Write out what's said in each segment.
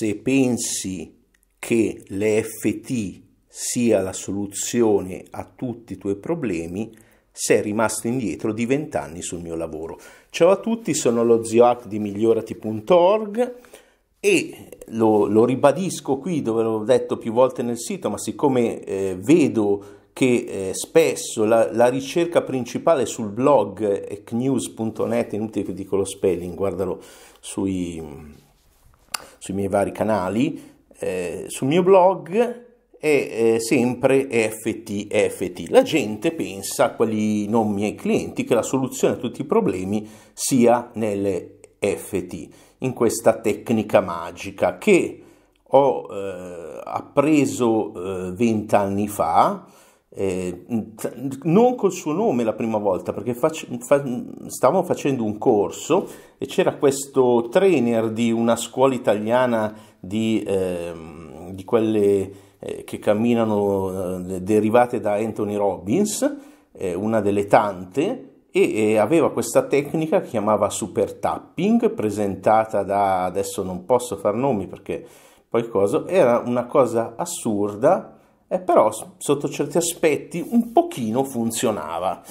se pensi che l'EFT sia la soluzione a tutti i tuoi problemi, sei rimasto indietro di vent'anni sul mio lavoro. Ciao a tutti, sono lo zio Hack di migliorati.org e lo, lo, ribadisco qui dove l'ho detto più volte nel sito, ma siccome eh, vedo che eh, spesso la, la, ricerca principale sul blog ecnews.net, inutile che dico lo spelling, guardalo sui sui miei vari canali, eh, sul mio blog è eh, sempre EFT, EFT. La gente pensa, quelli non miei clienti, che la soluzione a tutti i problemi sia nelle FT, in questa tecnica magica che ho eh, appreso eh, vent'anni fa eh, non col suo nome la prima volta, perché fac- fa- stavamo facendo un corso e c'era questo trainer di una scuola italiana di, eh, di quelle eh, che camminano eh, derivate da Anthony Robbins, una delle tante, e, e aveva questa tecnica che chiamava super tapping, presentata da adesso non posso far nomi perché poi cosa era una cosa assurda eh, però sotto certi aspetti un pochino funzionava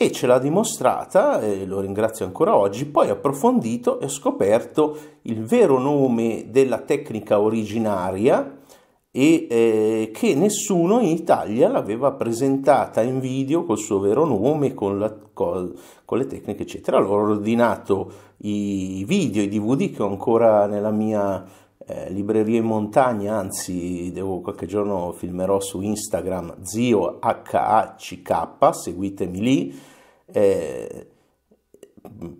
e ce l'ha dimostrata, e lo ringrazio ancora oggi, poi ho approfondito e ho scoperto il vero nome della tecnica originaria e eh, che nessuno in Italia l'aveva presentata in video col suo vero nome, con, la, col, con le tecniche eccetera. Allora ho ordinato i video, i DVD che ho ancora nella mia eh, librerie in montagna, anzi devo, qualche giorno filmerò su Instagram zio HACK, seguitemi lì. Eh,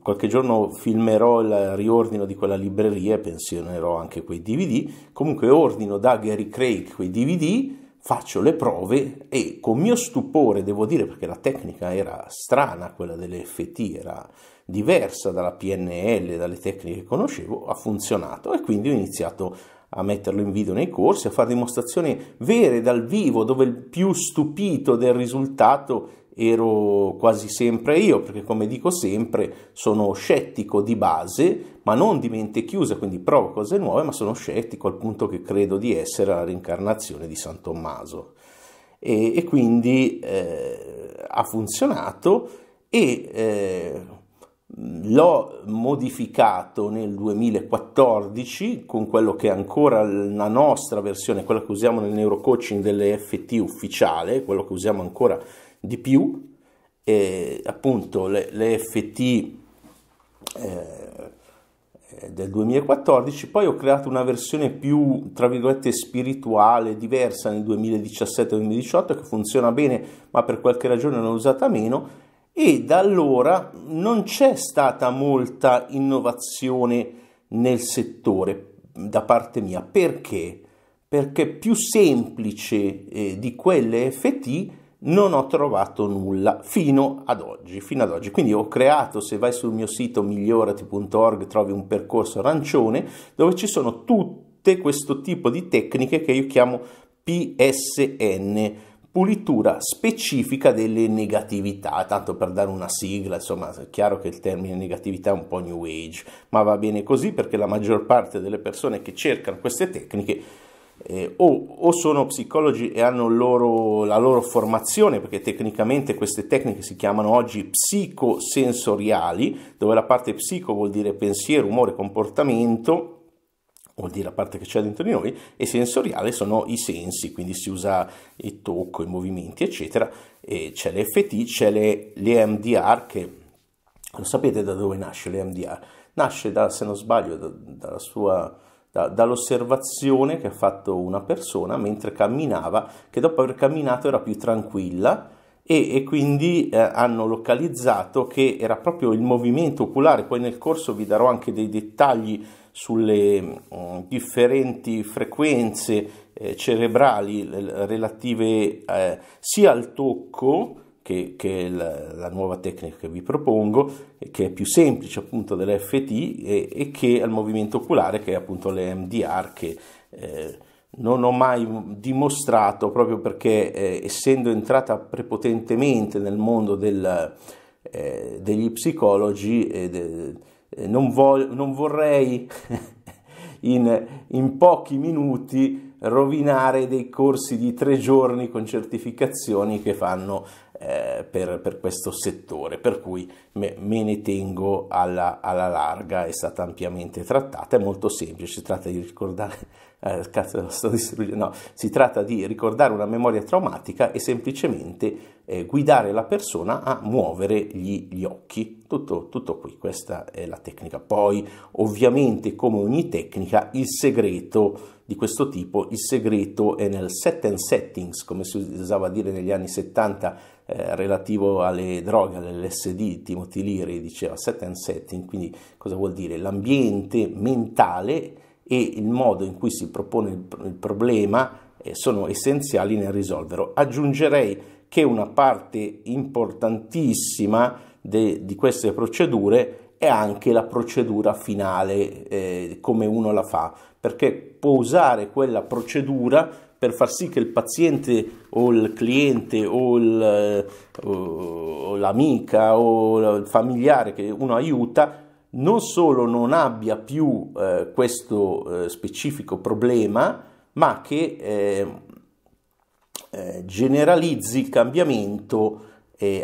qualche giorno filmerò il riordino di quella libreria e pensionerò anche quei DVD. Comunque ordino da Gary Craig quei DVD, faccio le prove e con mio stupore, devo dire perché la tecnica era strana, quella delle FT era diversa dalla PNL, dalle tecniche che conoscevo, ha funzionato e quindi ho iniziato a metterlo in video nei corsi, a fare dimostrazioni vere dal vivo, dove il più stupito del risultato ero quasi sempre io, perché come dico sempre sono scettico di base, ma non di mente chiusa, quindi provo cose nuove, ma sono scettico al punto che credo di essere la reincarnazione di San Tommaso. E, e quindi eh, ha funzionato e eh, L'ho modificato nel 2014 con quello che è ancora la nostra versione, quella che usiamo nel neurocoaching dell'EFT ufficiale, quello che usiamo ancora di più. E, appunto l'EFT le eh, del 2014, poi ho creato una versione più, tra virgolette, spirituale, diversa nel 2017-2018 che funziona bene, ma per qualche ragione l'ho usata meno e da allora non c'è stata molta innovazione nel settore da parte mia. Perché? Perché più semplice eh, di quelle FT non ho trovato nulla fino ad oggi, fino ad oggi. Quindi ho creato, se vai sul mio sito migliorati.org trovi un percorso arancione dove ci sono tutte questo tipo di tecniche che io chiamo PSN, pulitura specifica delle negatività, tanto per dare una sigla, insomma è chiaro che il termine negatività è un po' new age, ma va bene così perché la maggior parte delle persone che cercano queste tecniche eh, o, o, sono psicologi e hanno loro, la loro formazione, perché tecnicamente queste tecniche si chiamano oggi psicosensoriali, dove la parte psico vuol dire pensiero, umore, comportamento, vuol dire la parte che c'è dentro di noi, e sensoriale sono i sensi, quindi si usa il tocco, i movimenti, eccetera, e c'è l'FT, c'è le, le MDR che lo sapete da dove nasce l'EMDR? Nasce, da, se non sbaglio, da, sua, da, dall'osservazione che ha fatto una persona mentre camminava, che dopo aver camminato era più tranquilla e, e quindi eh, hanno localizzato che era proprio il movimento oculare. Poi nel corso vi darò anche dei dettagli sulle mm, differenti frequenze eh, cerebrali relative eh, sia al tocco, che, che è la, la, nuova tecnica che vi propongo, eh, che è più semplice appunto dell'FT e, e che al movimento oculare, che è appunto l'MDR, che eh, non ho mai dimostrato proprio perché eh, essendo entrata prepotentemente nel mondo del, eh, degli psicologi, eh, de, eh, non, vo- non vorrei in, in, pochi minuti rovinare dei corsi di tre giorni con certificazioni che fanno eh, per, per, questo settore, per cui me, me ne tengo alla, alla, larga, è stata ampiamente trattata, è molto semplice, si tratta di ricordare, eh, cazzo, no, si tratta di ricordare una memoria traumatica e semplicemente eh, guidare la persona a muovere gli, gli occhi, tutto, tutto qui, questa è la tecnica. Poi ovviamente come ogni tecnica il segreto di questo tipo, il segreto è nel set and settings, come si usava a dire negli anni 70, eh, relativo alle droghe, all'LSD, Timothy Leary diceva set and setting, quindi cosa vuol dire? L'ambiente mentale e il modo in cui si propone il, il problema eh, sono essenziali nel risolverlo. Aggiungerei che una parte importantissima de, di queste procedure è anche la procedura finale, eh, come uno la fa, perché può usare quella procedura per far sì che il paziente o il cliente o, il, eh, o l'amica o il familiare che uno aiuta non solo non abbia più eh, questo eh, specifico problema, ma che eh, eh generalizzi il cambiamento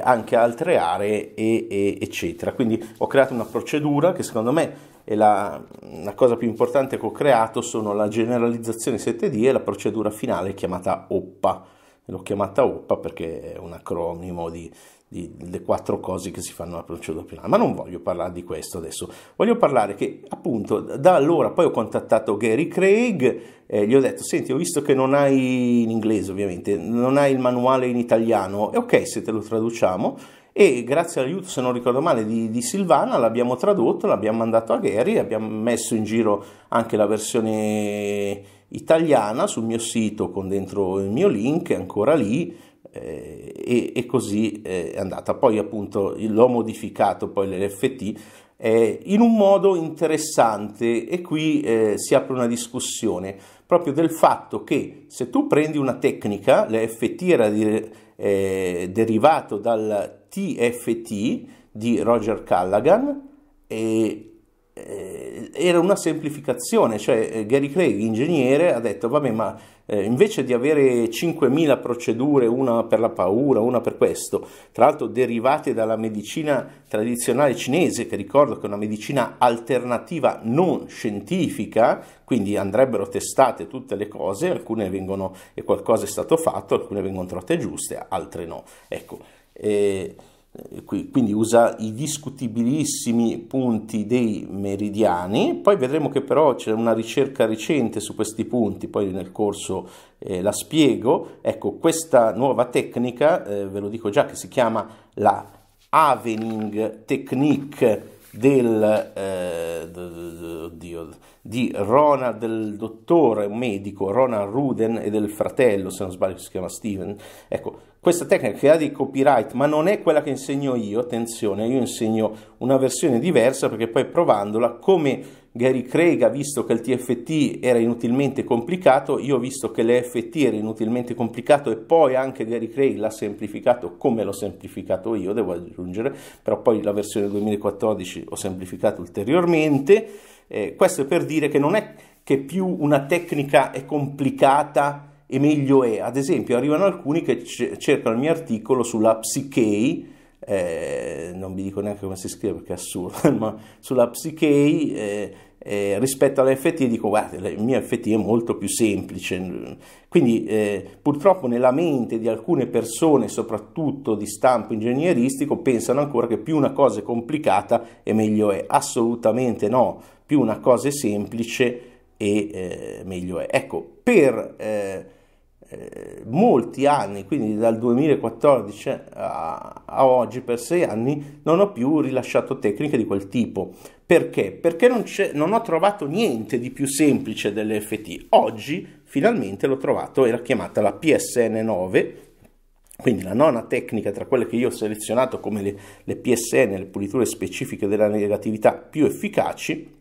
anche a altre aree, e, e, eccetera. Quindi ho creato una procedura che secondo me e la, la, cosa più importante che ho creato sono la generalizzazione 7D e la procedura finale chiamata OPPA. L'ho chiamata OPPA perché è un acronimo di, di, delle quattro cose che si fanno alla procedura finale, ma non voglio parlare di questo adesso. Voglio parlare che appunto da allora poi ho contattato Gary Craig, eh, gli ho detto, senti, ho visto che non hai in inglese ovviamente, non hai il manuale in italiano, è ok se te lo traduciamo e grazie all'aiuto, se non ricordo male, di, di Silvana l'abbiamo tradotto, l'abbiamo mandato a Gary, abbiamo messo in giro anche la versione italiana sul mio sito con dentro il mio link, ancora lì, eh, e, e, così eh, è andata. Poi appunto l'ho modificato, poi l'LFT, eh, in un modo interessante e qui eh, si apre una discussione proprio del fatto che se tu prendi una tecnica, l'FT era di, eh, derivato dal TFT di Roger Callaghan, e eh, era una semplificazione, cioè eh, Gary Craig, ingegnere, ha detto vabbè ma eh, invece di avere 5.000 procedure, una per la paura, una per questo, tra l'altro derivate dalla medicina tradizionale cinese, che ricordo che è una medicina alternativa non scientifica, quindi andrebbero testate tutte le cose, alcune vengono e qualcosa è stato fatto, alcune vengono trovate giuste, altre no. Ecco, eh, eh, quindi usa i discutibilissimi punti dei meridiani, poi vedremo che però c'è una ricerca recente su questi punti, poi nel corso eh, la spiego. Ecco, questa nuova tecnica, eh, ve lo dico già, che si chiama la Avening Technique del, eh, oddio, di Ronald, del dottore medico Ronald Ruden e del fratello, se non sbaglio si chiama Steven. Ecco, questa tecnica che ha dei copyright, ma non è quella che insegno io, attenzione, io insegno una versione diversa perché poi provandola, come Gary Craig ha visto che il TFT era inutilmente complicato, io ho visto che l'EFT era inutilmente complicato e poi anche Gary Craig l'ha semplificato come l'ho semplificato io, devo aggiungere, però poi la versione 2014 ho semplificato ulteriormente, eh, questo è per dire che non è che più una tecnica è complicata, e meglio è. Ad esempio, arrivano alcuni che cercano il mio articolo sulla psichei, eh, non vi dico neanche come si scrive perché è assurdo, ma sulla psichei eh, eh, rispetto all'FT dico guarda il mio FT è molto più semplice quindi eh, purtroppo nella mente di alcune persone soprattutto di stampo ingegneristico pensano ancora che più una cosa è complicata e meglio è assolutamente no più una cosa è semplice e eh, meglio è ecco per eh, eh, molti anni, quindi dal 2014 a, a, oggi per sei anni, non ho più rilasciato tecniche di quel tipo. Perché? Perché non, non ho trovato niente di più semplice dell'FT. Oggi finalmente l'ho trovato, era chiamata la PSN9, quindi la nona tecnica tra quelle che io ho selezionato come le, le PSN, le puliture specifiche della negatività più efficaci,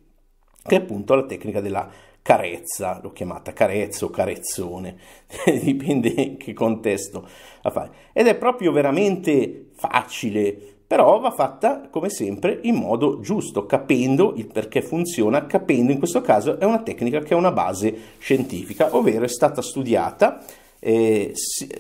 che è appunto la tecnica della carezza, l'ho chiamata carezzo, carezzone, dipende che contesto la fai. Ed è proprio veramente facile, però va fatta come sempre in modo giusto, capendo il perché funziona, capendo in questo caso è una tecnica che ha una base scientifica, ovvero è stata studiata eh,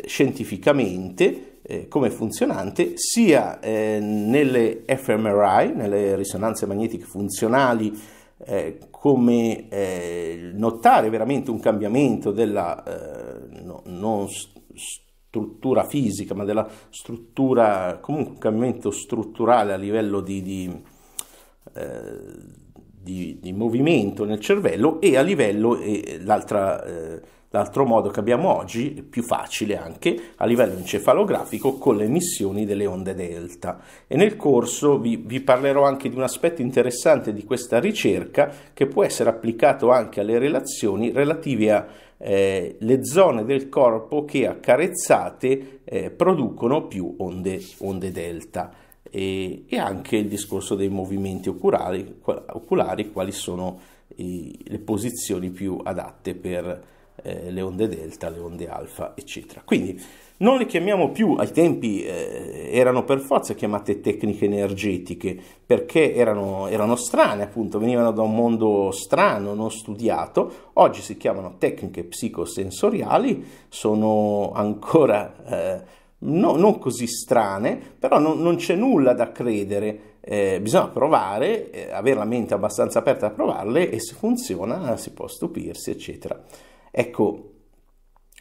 scientificamente eh, come funzionante sia eh, nelle fMRI, nelle risonanze magnetiche funzionali, eh, come eh, notare veramente un cambiamento della eh, no, non struttura fisica, ma della struttura, comunque un cambiamento strutturale a livello di, di, eh, di, di movimento nel cervello e a livello, e l'altra eh, l'altro modo che abbiamo oggi, più facile anche, a livello encefalografico con le emissioni delle onde delta. E nel corso vi, vi parlerò anche di un aspetto interessante di questa ricerca che può essere applicato anche alle relazioni relative a eh, le zone del corpo che accarezzate eh, producono più onde, onde delta e, e, anche il discorso dei movimenti oculari, oculari quali sono eh, le posizioni più adatte per eh, le onde delta, le onde alfa, eccetera. Quindi non le chiamiamo più, ai tempi eh, erano per forza chiamate tecniche energetiche, perché erano, erano, strane, appunto, venivano da un mondo strano, non studiato. Oggi si chiamano tecniche psicosensoriali, sono ancora eh, no, non così strane, però non, non c'è nulla da credere. Eh, bisogna provare, eh, avere la mente abbastanza aperta a provarle e se funziona si può stupirsi, eccetera. Ecco,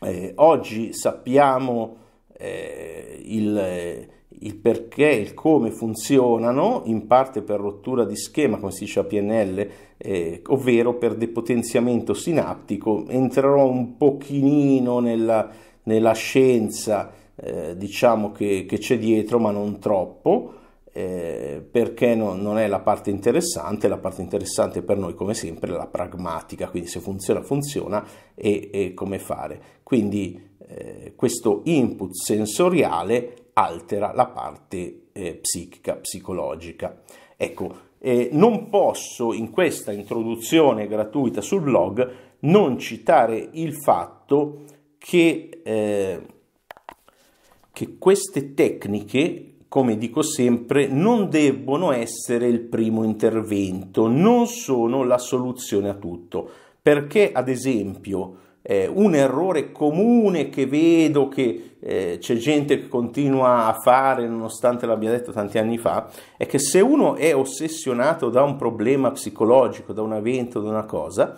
eh, oggi sappiamo eh, il, il perché e il come funzionano, in parte per rottura di schema, come si dice a PNL, eh, ovvero per depotenziamento sinaptico. Entrerò un pochino nella, nella scienza, eh, diciamo, che, che c'è dietro, ma non troppo eh, perché no, non è la parte interessante, la parte interessante per noi come sempre è la pragmatica, quindi se funziona funziona e, e come fare. Quindi eh, questo input sensoriale altera la parte eh, psichica, psicologica. Ecco, eh, non posso in questa introduzione gratuita sul blog non citare il fatto che, eh, che queste tecniche come dico sempre, non debbono essere il primo intervento, non sono la soluzione a tutto, perché ad esempio eh, un errore comune che vedo che eh, c'è gente che continua a fare nonostante l'abbia detto tanti anni fa è che se uno è ossessionato da un problema psicologico, da un evento, da una cosa,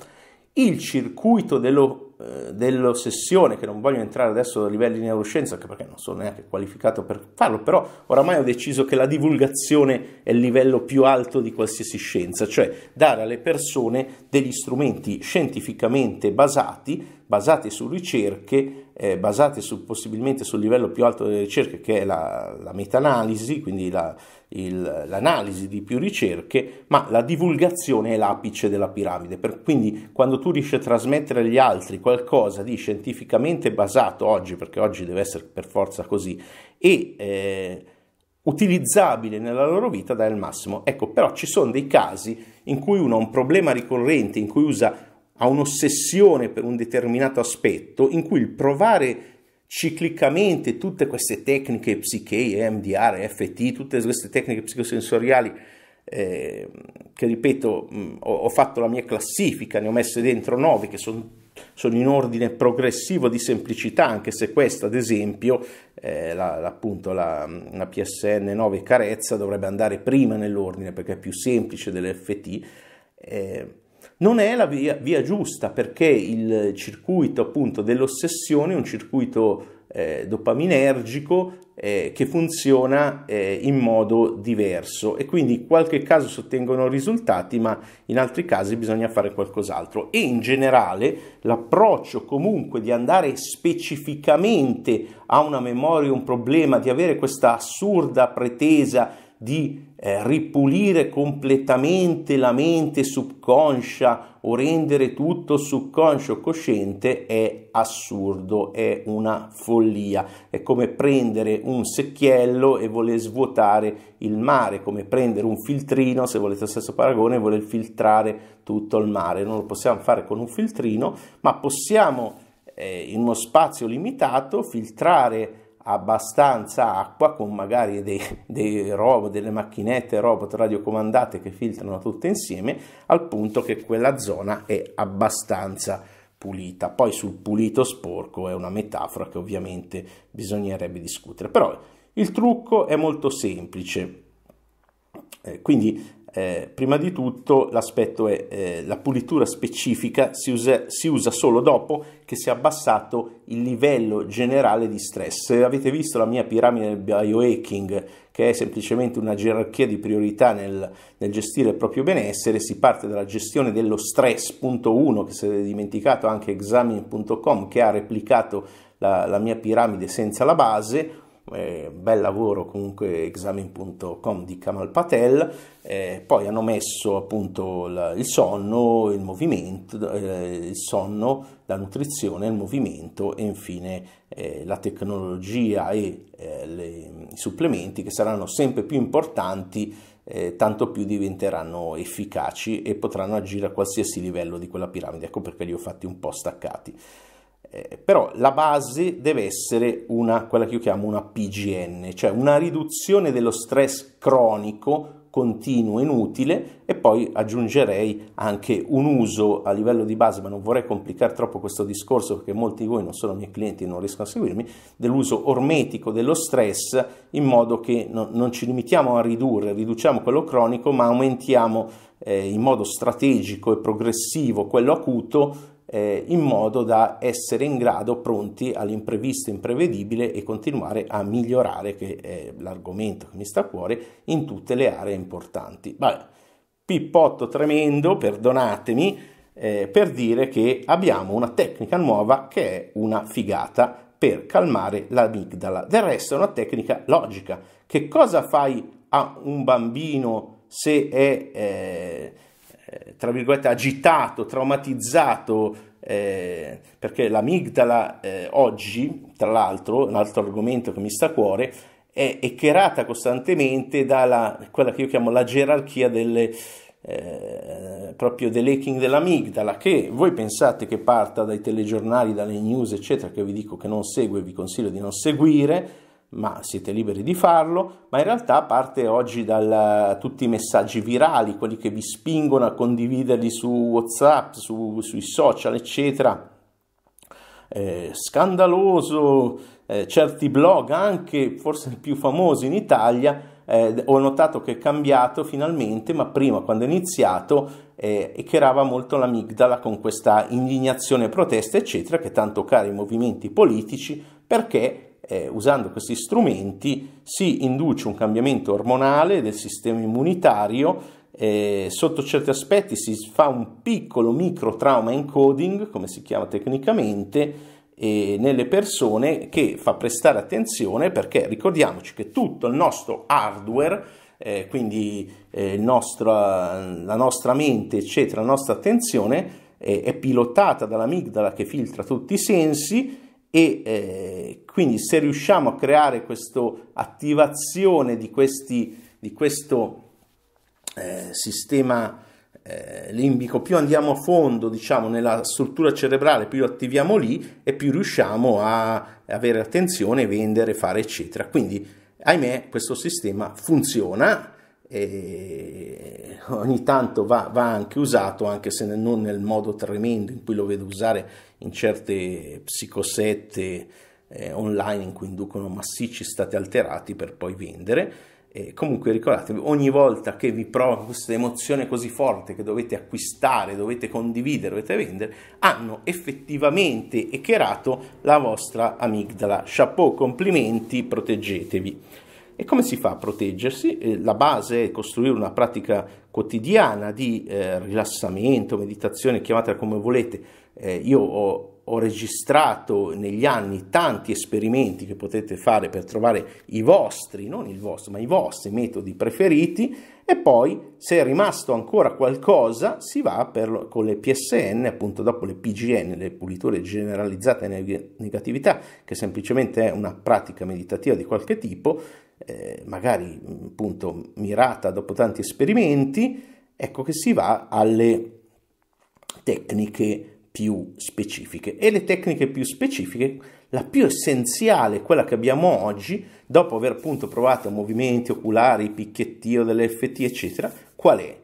il circuito dello eh, dell'ossessione, che non voglio entrare adesso a livelli di neuroscienza, anche perché non sono neanche qualificato per farlo, però oramai ho deciso che la divulgazione è il livello più alto di qualsiasi scienza, cioè dare alle persone degli strumenti scientificamente basati basati su ricerche, eh, basate su, possibilmente sul livello più alto delle ricerche che è la, la meta-analisi, quindi la, il, l'analisi di più ricerche, ma la divulgazione è l'apice della piramide. Per, quindi quando tu riesci a trasmettere agli altri qualcosa di scientificamente basato oggi, perché oggi deve essere per forza così, e... Eh, utilizzabile nella loro vita dai il massimo. Ecco, però ci sono dei casi in cui uno ha un problema ricorrente, in cui usa a un'ossessione per un determinato aspetto in cui il provare ciclicamente tutte queste tecniche psiche, MDR, FT, tutte queste tecniche psicosensoriali eh, che ripeto mh, ho, ho, fatto la mia classifica, ne ho messe dentro nove che sono sono in ordine progressivo di semplicità, anche se questa, ad esempio, eh, la, appunto la, la, PSN 9 Carezza dovrebbe andare prima nell'ordine perché è più semplice dell'FT. Eh, non è la via, via giusta perché il circuito appunto dell'ossessione è un circuito eh, dopaminergico eh, che funziona eh, in modo diverso e quindi in qualche caso si ottengono risultati ma in altri casi bisogna fare qualcos'altro e in generale l'approccio comunque di andare specificamente a una memoria un problema di avere questa assurda pretesa di eh, ripulire completamente la mente subconscia o rendere tutto subconscio cosciente è assurdo, è una follia. È come prendere un secchiello e voler svuotare il mare, come prendere un filtrino, se volete lo stesso paragone, e voler filtrare tutto il mare. Non lo possiamo fare con un filtrino, ma possiamo eh, in uno spazio limitato filtrare abbastanza acqua con magari dei, dei robot, delle macchinette robot radiocomandate che filtrano tutte insieme al punto che quella zona è abbastanza pulita. Poi sul pulito sporco è una metafora che ovviamente bisognerebbe discutere, però il trucco è molto semplice. Eh, quindi eh, prima di tutto l'aspetto è eh, la pulitura specifica si usa, si usa, solo dopo che si è abbassato il livello generale di stress. Se avete visto la mia piramide del biohacking, che è semplicemente una gerarchia di priorità nel, nel gestire il proprio benessere, si parte dalla gestione dello stress, punto 1, che se avete dimenticato anche examine.com, che ha replicato la, la mia piramide senza la base, eh, bel lavoro comunque examen.com di Kamal Patel, eh, poi hanno messo appunto la, il sonno, il movimento, eh, il sonno, la nutrizione, il movimento e infine eh, la tecnologia e eh, le, i supplementi che saranno sempre più importanti eh, tanto più diventeranno efficaci e potranno agire a qualsiasi livello di quella piramide. Ecco perché li ho fatti un po' staccati eh, però la base deve essere una, quella che io chiamo una PGN, cioè una riduzione dello stress cronico continuo e inutile e poi aggiungerei anche un uso a livello di base, ma non vorrei complicare troppo questo discorso perché molti di voi non sono miei clienti e non riescono a seguirmi, dell'uso ormetico dello stress in modo che no, non ci limitiamo a ridurre, riduciamo quello cronico, ma aumentiamo eh, in modo strategico e progressivo quello acuto eh, in modo da essere in grado pronti all'imprevisto, imprevedibile e continuare a migliorare, che è l'argomento che mi sta a cuore, in tutte le aree importanti. Vabbè, pippotto tremendo, perdonatemi, eh, per dire che abbiamo una tecnica nuova che è una figata per calmare l'amigdala. Del resto è una tecnica logica. Che cosa fai a un bambino se è... Eh, eh, tra virgolette, agitato, traumatizzato, eh, perché l'amigdala eh, oggi, tra l'altro, un altro argomento che mi sta a cuore, è eccherata costantemente dalla quella che io chiamo la gerarchia delle, eh, proprio dell'hacking dell'amigdala, che voi pensate che parta dai telegiornali, dalle news, eccetera, che vi dico che non segue, vi consiglio di non seguire, ma siete liberi di farlo, ma in realtà parte oggi da eh, tutti i messaggi virali, quelli che vi spingono a condividerli su WhatsApp, su, sui social, eccetera. Eh, scandaloso, eh, certi blog, anche forse il più famoso in Italia, eh, ho notato che è cambiato finalmente, ma prima quando è iniziato eh, creava molto l'amigdala con questa indignazione, protesta, eccetera, che tanto cari i movimenti politici perché eh, usando questi strumenti si induce un cambiamento ormonale del sistema immunitario, eh, sotto certi aspetti si fa un piccolo micro trauma encoding, come si chiama tecnicamente, eh, nelle persone che fa prestare attenzione perché ricordiamoci che tutto il nostro hardware eh, quindi eh, nostro, la nostra mente, eccetera, la nostra attenzione eh, è pilotata dall'amigdala che filtra tutti i sensi e eh, quindi se riusciamo a creare questa attivazione di, questi, di questo eh, sistema eh, limbico, più andiamo a fondo diciamo, nella struttura cerebrale, più attiviamo lì e più riusciamo a avere attenzione, vendere, fare eccetera. Quindi ahimè questo sistema funziona, e ogni tanto va, va, anche usato, anche se non nel modo tremendo in cui lo vedo usare in certe psicosette eh, online in cui inducono massicci stati alterati per poi vendere. E comunque ricordatevi, ogni volta che vi prova questa emozione così forte che dovete acquistare, dovete condividere, dovete vendere, hanno effettivamente echerato la vostra amigdala. Chapeau, complimenti, proteggetevi. E come si fa a proteggersi? Eh, la base è costruire una pratica quotidiana di eh, rilassamento, meditazione, chiamatela come volete. Eh, io ho ho registrato negli anni tanti esperimenti che potete fare per trovare i vostri, non il vostro, ma i vostri metodi preferiti e poi se è rimasto ancora qualcosa si va per, con le PSN, appunto dopo le PGN, le puliture generalizzate neg- negatività, che semplicemente è una pratica meditativa di qualche tipo, eh, magari appunto mirata dopo tanti esperimenti, ecco che si va alle tecniche più specifiche e le tecniche più specifiche, la più essenziale, quella che abbiamo oggi, dopo aver appunto provato movimenti oculari, picchiettio delle FT, eccetera, qual è?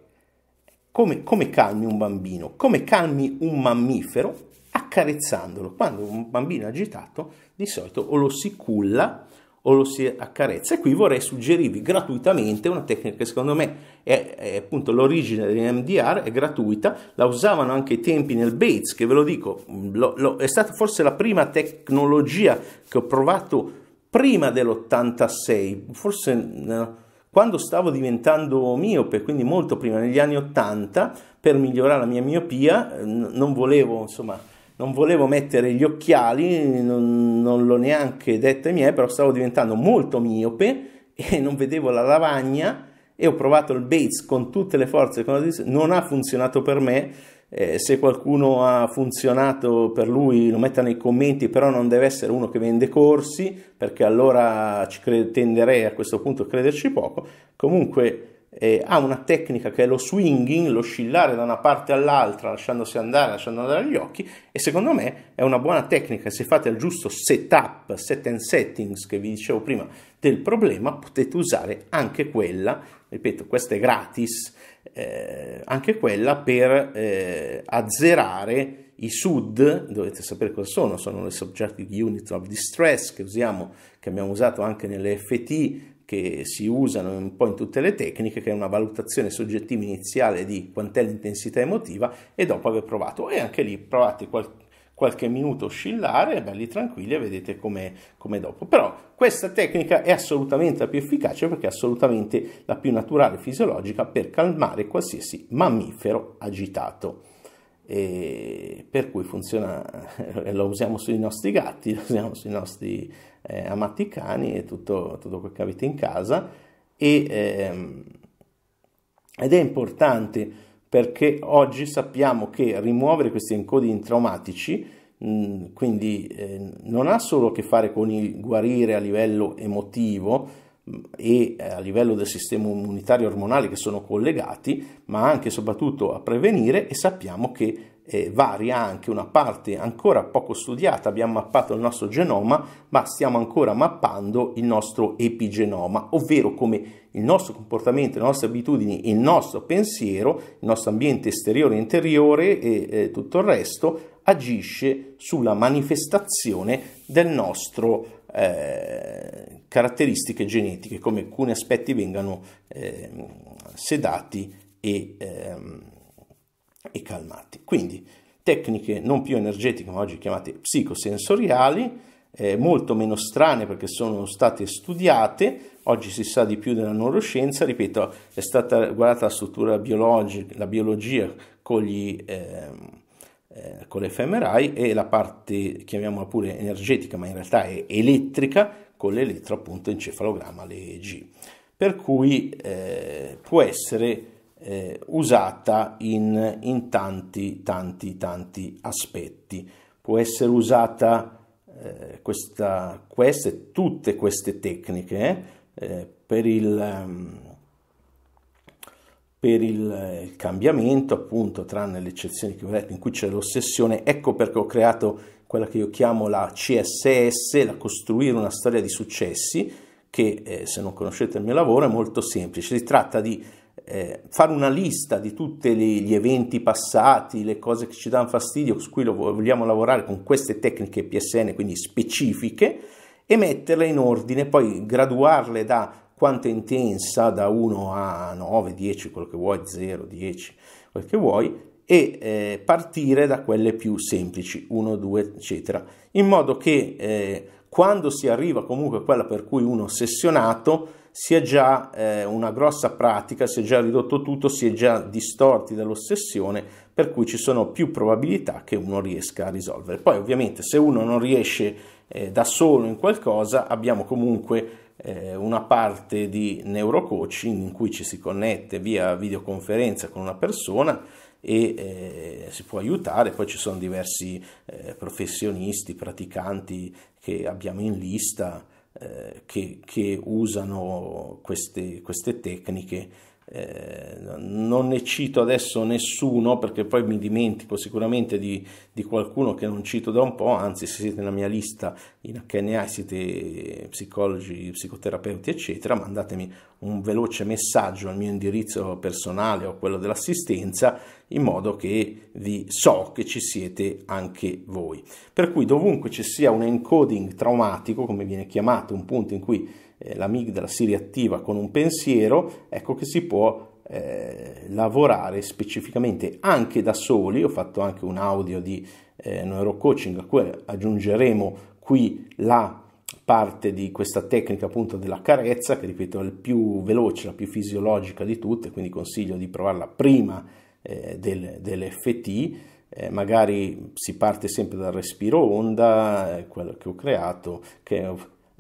Come, come calmi un bambino? Come calmi un mammifero? Accarezzandolo. Quando un bambino è agitato, di solito o lo si culla o lo si accarezza. E qui vorrei suggerirvi gratuitamente una tecnica che secondo me è, è appunto l'origine dell'MDR, è gratuita, la usavano anche i tempi nel Bates, che ve lo dico, lo, lo, è stata forse la prima tecnologia che ho provato prima dell'86, forse eh, quando stavo diventando miope, quindi molto prima, negli anni 80, per migliorare la mia miopia, eh, non volevo insomma non volevo mettere gli occhiali, non, non l'ho neanche detto ai miei, però stavo diventando molto miope e non vedevo la lavagna e ho provato il Bates con tutte le forze, non ha funzionato per me, eh, se qualcuno ha funzionato per lui lo metta nei commenti, però non deve essere uno che vende corsi, perché allora ci cre- tenderei a questo punto a crederci poco, comunque eh, ha una tecnica che è lo swinging, l'oscillare da una parte all'altra, lasciandosi andare, lasciando andare gli occhi, e secondo me è una buona tecnica. Se fate il giusto setup, set and settings che vi dicevo prima del problema, potete usare anche quella, ripeto, questa è gratis, eh, anche quella per eh, azzerare i SUD, dovete sapere cosa sono, sono le Subjective Unit of Distress che usiamo, che abbiamo usato anche nelle FT che si usano un po' in tutte le tecniche, che è una valutazione soggettiva iniziale di quant'è l'intensità emotiva e dopo aver provato. E anche lì provate qual- qualche minuto oscillare, belli tranquilli e vedete come, dopo. Però questa tecnica è assolutamente la più efficace perché è assolutamente la più naturale e fisiologica per calmare qualsiasi mammifero agitato. E per cui funziona, lo usiamo sui nostri gatti, lo usiamo sui nostri eh, amate i cani e tutto, tutto, quel che avete in casa e, ehm, ed è importante perché oggi sappiamo che rimuovere questi encoding traumatici mh, mm, quindi eh, non ha solo a che fare con il guarire a livello emotivo mm, e eh, a livello del sistema immunitario ormonale che sono collegati, ma anche e soprattutto a prevenire e sappiamo che eh, varia anche una parte ancora poco studiata, abbiamo mappato il nostro genoma, ma stiamo ancora mappando il nostro epigenoma, ovvero come il nostro comportamento, le nostre abitudini, il nostro pensiero, il nostro ambiente esteriore e interiore e eh, tutto il resto agisce sulla manifestazione del nostro eh, caratteristiche genetiche, come alcuni aspetti vengano ehm, sedati e ehm, e calmanti. Quindi tecniche non più energetiche, ma oggi chiamate psicosensoriali, eh, molto meno strane perché sono state studiate, oggi si sa di più della neuroscienza, ripeto, è stata guardata la struttura biologica, la biologia con, gli, ehm, eh, con l'FMRI e la parte, chiamiamola pure energetica, ma in realtà è elettrica, con l'elettro appunto encefalogramma, le EG. Per cui eh, può essere eh, usata in, in, tanti, tanti, tanti aspetti. Può essere usata eh, questa, queste, tutte queste tecniche eh, per il... Um, per il, eh, il, cambiamento, appunto, tranne le eccezioni che ho detto in cui c'è l'ossessione, ecco perché ho creato quella che io chiamo la CSS, la costruire una storia di successi, che eh, se non conoscete il mio lavoro è molto semplice, si tratta di eh, fare una lista di tutti gli eventi passati, le cose che ci danno fastidio, su cui vogliamo lavorare con queste tecniche PSN, quindi specifiche, e metterle in ordine, poi graduarle da quanto è intensa, da 1 a 9, 10, quello che vuoi, 0, 10, quel che vuoi, e eh, partire da quelle più semplici, 1, 2, eccetera, in modo che eh, quando si arriva comunque a quella per cui uno è ossessionato, si è già eh, una grossa pratica, si è già ridotto tutto, si è già distorti dall'ossessione, per cui ci sono più probabilità che uno riesca a risolvere. Poi ovviamente se uno non riesce eh, da solo in qualcosa, abbiamo comunque eh, una parte di neurocoaching in cui ci si connette via videoconferenza con una persona e eh, si può aiutare, poi ci sono diversi eh, professionisti, praticanti che abbiamo in lista eh, che, che, usano queste, queste tecniche eh, non ne cito adesso nessuno perché poi mi dimentico sicuramente di, di, qualcuno che non cito da un po', anzi se siete nella mia lista in HNA, siete psicologi, psicoterapeuti eccetera, mandatemi un veloce messaggio al mio indirizzo personale o a quello dell'assistenza in modo che vi so che ci siete anche voi. Per cui dovunque ci sia un encoding traumatico, come viene chiamato, un punto in cui eh, l'amigdala si riattiva con un pensiero, ecco che si può eh, lavorare specificamente anche da soli. Ho fatto anche un audio di eh, neurocoaching a cui aggiungeremo qui la parte di questa tecnica appunto della carezza, che ripeto è il più veloce, la più fisiologica di tutte, quindi consiglio di provarla prima eh, del, dell'FT. Eh, magari si parte sempre dal respiro onda, eh, quello che ho creato, che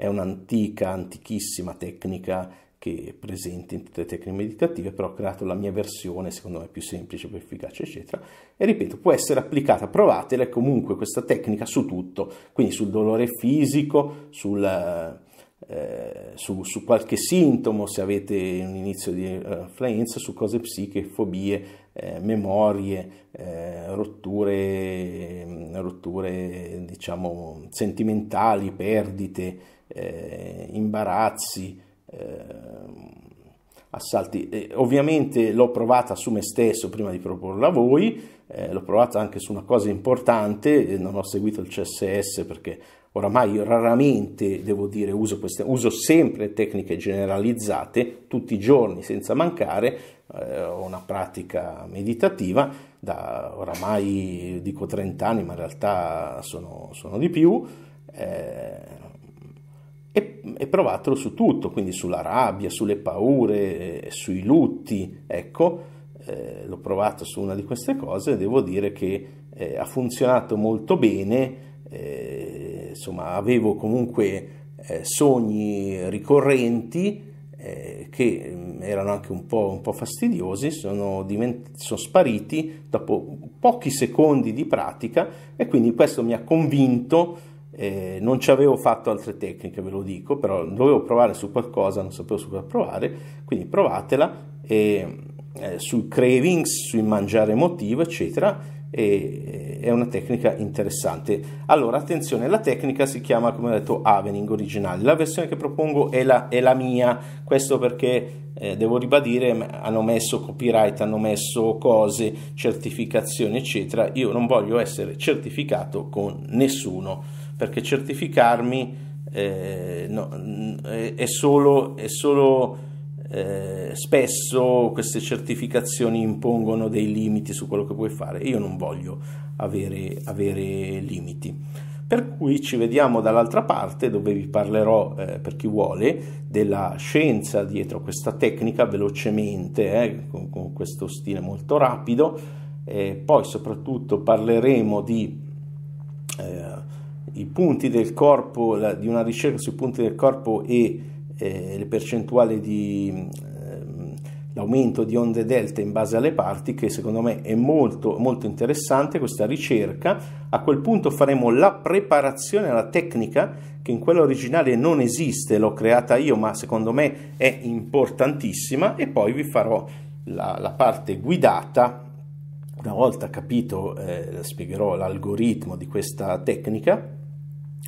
è un'antica, antichissima tecnica che è presente in tutte le tecniche meditative, però ho creato la mia versione, secondo me più semplice, più efficace, eccetera. E ripeto, può essere applicata, provatela comunque questa tecnica su tutto, quindi sul dolore fisico, sul... Eh, su, su, qualche sintomo, se avete un inizio di influenza, eh, su cose psiche, fobie, eh, memorie, eh, rotture, rotture diciamo, sentimentali, perdite, eh, imbarazzi, eh, assalti. ovviamente l'ho provata su me stesso prima di proporla a voi, eh, l'ho provata anche su una cosa importante, eh, non ho seguito il CSS perché oramai raramente, devo dire, uso, queste, uso sempre tecniche generalizzate, tutti i giorni senza mancare, eh, una pratica meditativa da oramai dico 30 anni, ma in realtà sono, sono di più. Eh, e, e provatelo su tutto, quindi sulla rabbia, sulle paure, eh, sui lutti, ecco, eh, l'ho provato su una di queste cose e devo dire che eh, ha funzionato molto bene, eh, insomma avevo comunque eh, sogni ricorrenti eh, che mm, erano anche un po', un po fastidiosi, sono, divent- sono spariti dopo pochi secondi di pratica e quindi questo mi ha convinto eh, non ci avevo fatto altre tecniche, ve lo dico, però dovevo provare su qualcosa, non sapevo su cosa provare, quindi provatela e, eh, sui cravings, sui mangiare emotivo, eccetera. E, eh, è una tecnica interessante. Allora, attenzione, la tecnica si chiama, come ho detto, Avening originale. La versione che propongo è la, è la mia, questo perché eh, devo ribadire, hanno messo copyright, hanno messo cose, certificazioni, eccetera. Io non voglio essere certificato con nessuno perché certificarmi eh, no, è solo, è solo eh, spesso queste certificazioni impongono dei limiti su quello che puoi fare io non voglio avere, avere limiti. Per cui ci vediamo dall'altra parte dove vi parlerò, eh, per chi vuole, della scienza dietro questa tecnica velocemente, eh, con, con, questo stile molto rapido. poi soprattutto parleremo di eh, i punti del corpo, la, di una ricerca sui punti del corpo e eh, le percentuali di ehm, l'aumento di onde delta in base alle parti che secondo me è molto molto interessante questa ricerca a quel punto faremo la preparazione alla tecnica che in quella originale non esiste l'ho creata io ma secondo me è importantissima e poi vi farò la, la parte guidata una volta capito eh, spiegherò l'algoritmo di questa tecnica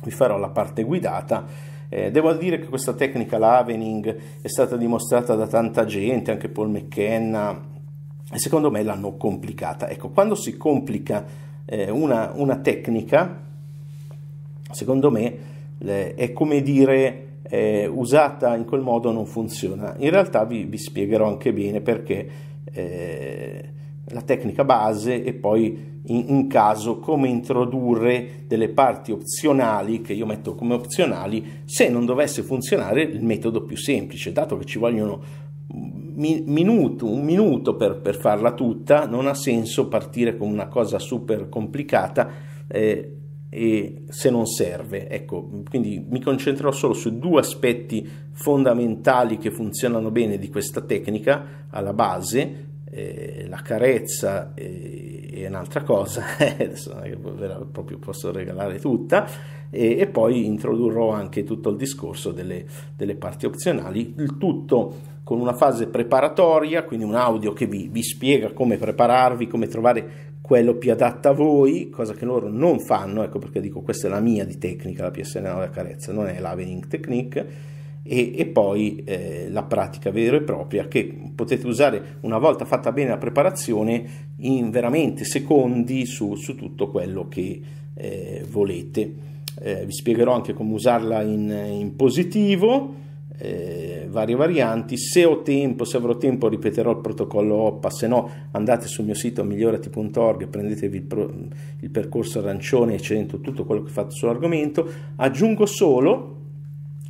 vi farò la parte guidata eh, devo dire che questa tecnica, l'avening, è stata dimostrata da tanta gente, anche Paul McKenna, e secondo me l'hanno complicata. Ecco, quando si complica eh, una, una, tecnica, secondo me eh, è come dire eh, usata in quel modo non funziona. In realtà vi, vi spiegherò anche bene perché eh, la tecnica base e poi in, in, caso come introdurre delle parti opzionali che io metto come opzionali se non dovesse funzionare il metodo più semplice dato che ci vogliono mi, minuto, un minuto per, per, farla tutta non ha senso partire con una cosa super complicata eh, e se non serve ecco quindi mi concentrerò solo su due aspetti fondamentali che funzionano bene di questa tecnica alla base eh, la carezza eh, è un'altra cosa, eh, adesso non è che ve la proprio posso regalare tutta, e, e poi introdurrò anche tutto il discorso delle, delle, parti opzionali, il tutto con una fase preparatoria, quindi un audio che vi, vi spiega come prepararvi, come trovare quello più adatto a voi, cosa che loro non fanno, ecco perché dico questa è la mia di tecnica, la PSN9 a carezza, non è l'Avening Technique, e, e poi eh, la pratica vera e propria che potete usare una volta fatta bene la preparazione in veramente secondi su, su tutto quello che eh, volete. Eh, vi spiegherò anche come usarla in, in positivo, eh, varie varianti. Se ho tempo, se avrò tempo, ripeterò il protocollo OPA. se no andate sul mio sito migliorati.org, prendetevi il, pro, il percorso arancione e c'è tutto quello che fate sull'argomento. Aggiungo solo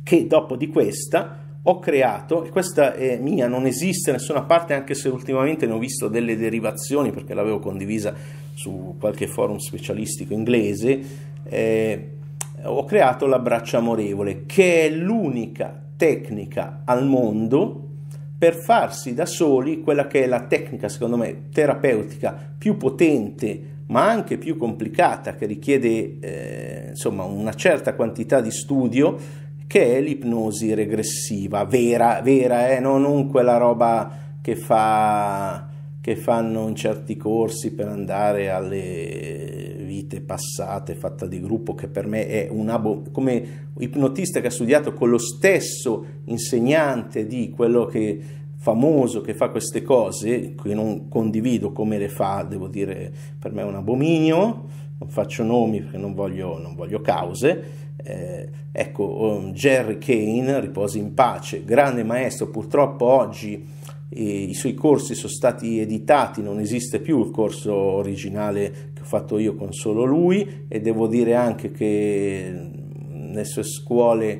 che dopo di questa ho creato, e questa è mia, non esiste da nessuna parte, anche se ultimamente ne ho visto delle derivazioni perché l'avevo condivisa su qualche forum specialistico inglese, eh, ho creato l'abbraccio amorevole, che è l'unica tecnica al mondo per farsi da soli quella che è la tecnica, secondo me, terapeutica più potente ma anche più complicata, che richiede eh, insomma una certa quantità di studio che è l'ipnosi regressiva, vera, vera, eh? non quella roba che, fa, che fanno in certi corsi per andare alle vite passate fatta di gruppo, che per me è un abo- come ipnotista che ha studiato con lo stesso insegnante di quello che famoso che fa queste cose, che non condivido come le fa, devo dire, per me è un abominio, non faccio nomi perché non voglio, non voglio cause, eh, ecco, um, Jerry Kane, riposi in pace, grande maestro, purtroppo oggi eh, i suoi corsi sono stati editati, non esiste più il corso originale che ho fatto io con solo lui e devo dire anche che le sue scuole,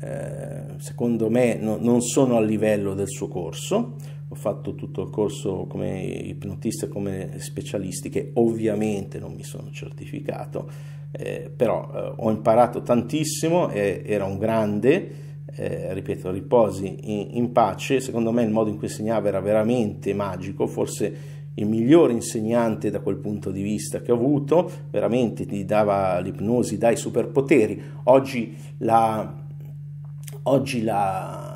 eh, secondo me, no, non sono al livello del suo corso ho fatto tutto il corso come ipnotista, come specialistiche, ovviamente non mi sono certificato, eh, però eh, ho imparato tantissimo, eh, era un grande, eh, ripeto, riposi in, in, pace, secondo me il modo in cui insegnava era veramente magico, forse il migliore insegnante da quel punto di vista che ho avuto, veramente gli dava l'ipnosi, dai superpoteri, oggi la... Oggi la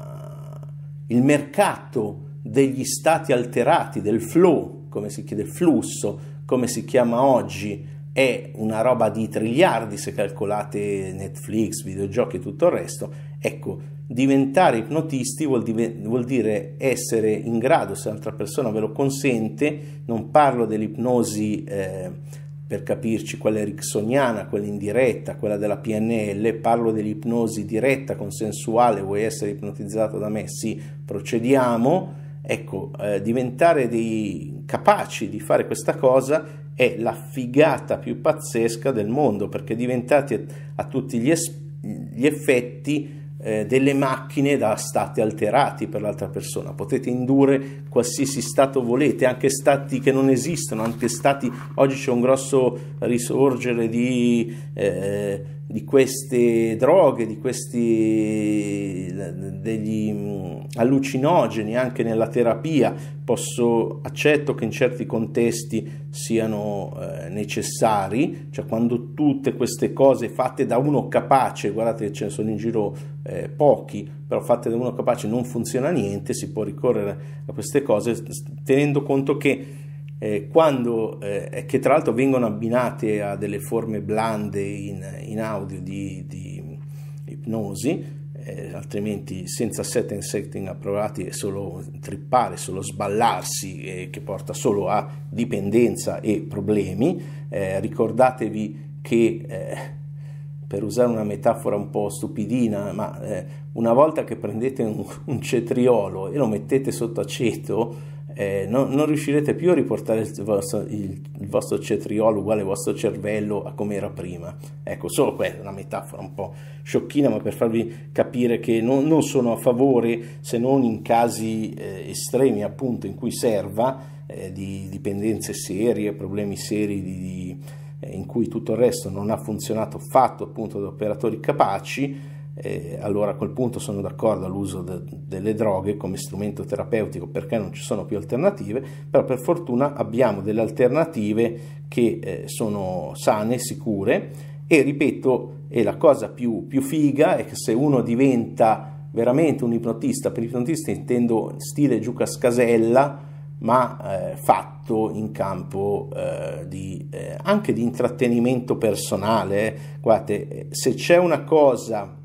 il mercato degli stati alterati, del flow, come si chiede, il flusso, come si chiama oggi, è una roba di triliardi se calcolate Netflix, videogiochi e tutto il resto, ecco, diventare ipnotisti vuol, div- vuol dire essere in grado, se l'altra persona ve lo consente, non parlo dell'ipnosi eh, per capirci quella ericksoniana, quella indiretta, quella della PNL, parlo dell'ipnosi diretta, consensuale, vuoi essere ipnotizzato da me? Sì, procediamo Ecco, eh, diventare dei, capaci di fare questa cosa è la figata più pazzesca del mondo, perché diventate a tutti gli, es- gli effetti eh, delle macchine da stati alterati per l'altra persona. Potete indurre qualsiasi stato volete, anche stati che non esistono, anche stati... Oggi c'è un grosso risorgere di... Eh, di queste droghe, di questi degli allucinogeni anche nella terapia, posso, accetto che in certi contesti siano eh, necessari, cioè quando tutte queste cose fatte da uno capace, guardate che ce ne sono in giro eh, pochi, però fatte da uno capace non funziona niente, si può ricorrere a queste cose tenendo conto che eh, quando, eh, che tra l'altro vengono abbinate a delle forme blande in, in audio di, di ipnosi, eh, altrimenti senza set and setting approvati è solo trippare, solo sballarsi eh, che porta solo a dipendenza e problemi. Eh, ricordatevi che, eh, per usare una metafora un po' stupidina, ma eh, una volta che prendete un, un cetriolo e lo mettete sotto aceto, eh, no, non riuscirete più a riportare il vostro, il, il vostro, cetriolo uguale al vostro cervello a come era prima. Ecco, solo quella, una metafora un po' sciocchina, ma per farvi capire che non, non sono a favore, se non in casi eh, estremi appunto in cui serva, eh, di dipendenze serie, problemi seri di, di, eh, in cui tutto il resto non ha funzionato affatto, appunto da operatori capaci, eh, allora a quel punto sono d'accordo all'uso de- delle droghe come strumento terapeutico perché non ci sono più alternative, però per fortuna abbiamo delle alternative che eh, sono sane, sicure e ripeto, è la cosa più, più figa è che se uno diventa veramente un ipnotista, per ipnotista intendo stile Giuca Scasella, ma eh, fatto in campo eh, di, eh, anche di intrattenimento personale. Eh. Guardate, eh, se c'è una cosa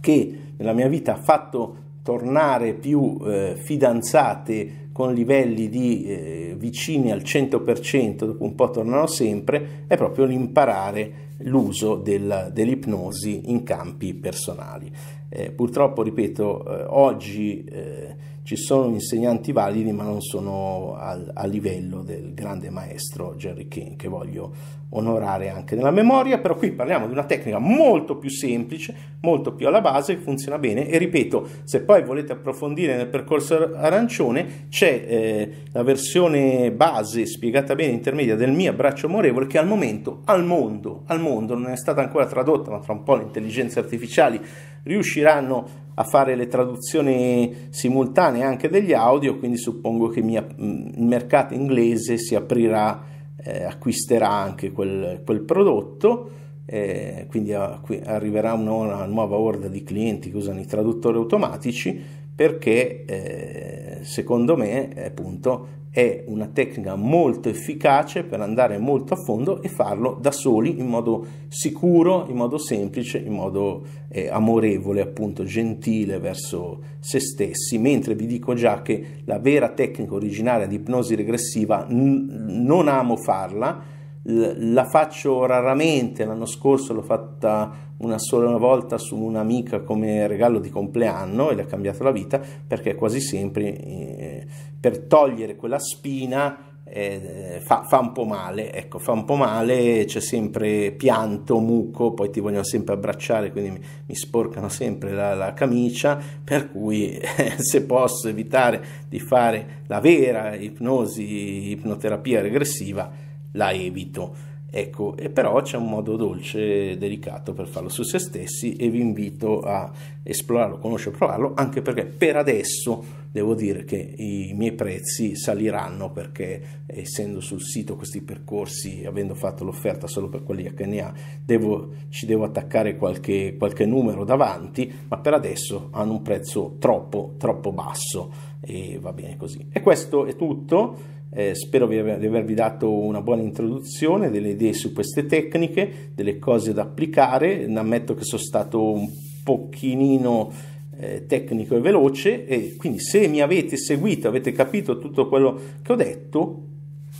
che nella mia vita ha fatto tornare più eh, fidanzate con livelli di, eh, vicini al 100%, dopo un po' tornano sempre, è proprio l'imparare l'uso del, dell'ipnosi in campi personali. Eh, purtroppo, ripeto, eh, oggi eh, ci sono insegnanti validi ma non sono al, a livello del grande maestro Jerry King che voglio onorare anche nella memoria, però qui parliamo di una tecnica molto più semplice, molto più alla base, che funziona bene e ripeto, se poi volete approfondire nel percorso arancione c'è eh, la versione base spiegata bene intermedia del mio abbraccio amorevole che al momento al mondo, al mondo non è stata ancora tradotta, ma tra un po' le intelligenze artificiali riusciranno a fare le traduzioni simultanee anche degli audio, quindi suppongo che mia, mm, il mercato inglese si aprirà eh, acquisterà anche quel, quel prodotto, eh, quindi a, arriverà una, una nuova orda di clienti che usano i traduttori automatici perché eh, secondo me appunto è una tecnica molto efficace per andare molto a fondo e farlo da soli in modo sicuro, in modo semplice, in modo eh, amorevole, appunto gentile verso se stessi, mentre vi dico già che la vera tecnica originaria di ipnosi regressiva non amo farla, la faccio raramente, l'anno scorso l'ho fatta una sola volta su un'amica come regalo di compleanno e le ha cambiato la vita perché quasi sempre eh, per togliere quella spina eh, fa, fa, un po' male, ecco, fa un po' male, c'è sempre pianto, muco, poi ti vogliono sempre abbracciare, quindi mi, mi sporcano sempre la, la, camicia, per cui eh, se posso evitare di fare la vera ipnosi, ipnoterapia regressiva, la evito. Ecco, e però c'è un modo dolce e delicato per farlo su se stessi e vi invito a esplorarlo, conoscerlo, provarlo, anche perché per adesso devo dire che i miei prezzi saliranno perché essendo sul sito questi percorsi, avendo fatto l'offerta solo per quelli HNA, devo, ci devo attaccare qualche, qualche numero davanti, ma per adesso hanno un prezzo troppo, troppo basso e va bene così. E questo è tutto eh, spero di avervi dato una buona introduzione, delle idee su queste tecniche, delle cose da applicare. Ammetto che sono stato un pochino eh, tecnico e veloce e quindi se mi avete seguito, avete capito tutto quello che ho detto,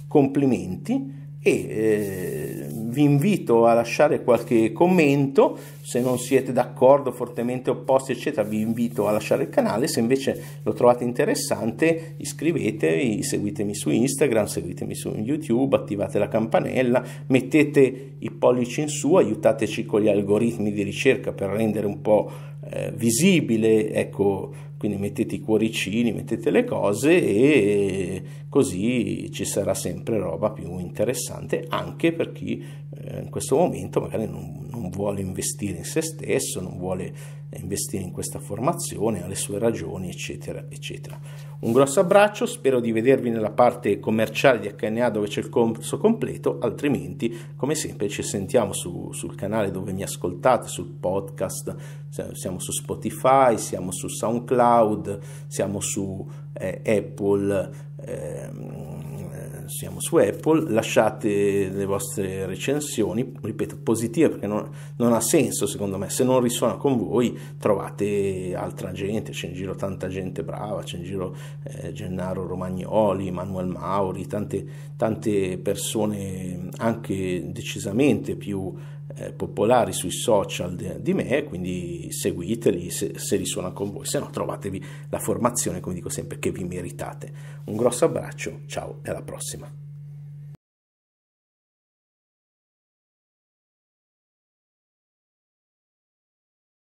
complimenti e eh, vi invito a lasciare qualche commento, se non siete d'accordo, fortemente opposti, eccetera, vi invito a lasciare il canale, se invece lo trovate interessante iscrivetevi, seguitemi su Instagram, seguitemi su YouTube, attivate la campanella, mettete i pollici in su, aiutateci con gli algoritmi di ricerca per rendere un po' eh, visibile, ecco, quindi mettete i cuoricini, mettete le cose e così ci sarà sempre roba più interessante anche per chi eh, in questo momento magari non, non, vuole investire in se stesso, non vuole investire in questa formazione, ha le sue ragioni, eccetera, eccetera. Un grosso abbraccio, spero di vedervi nella parte commerciale di HNA dove c'è il corso completo, altrimenti come sempre ci sentiamo su, sul canale dove mi ascoltate, sul podcast, siamo su Spotify, siamo su SoundCloud, siamo su eh, Apple, ehm, siamo su Apple, lasciate le vostre recensioni, ripeto, positive perché non, non, ha senso secondo me, se non risuona con voi trovate altra gente, c'è in giro tanta gente brava, c'è in giro eh, Gennaro Romagnoli, Manuel Mauri, tante, tante persone anche decisamente più eh, popolari sui social di, di me, quindi seguiteli se, se risuona con voi, se no trovatevi la formazione, come dico sempre, che vi meritate. Un grosso abbraccio, ciao e alla prossima.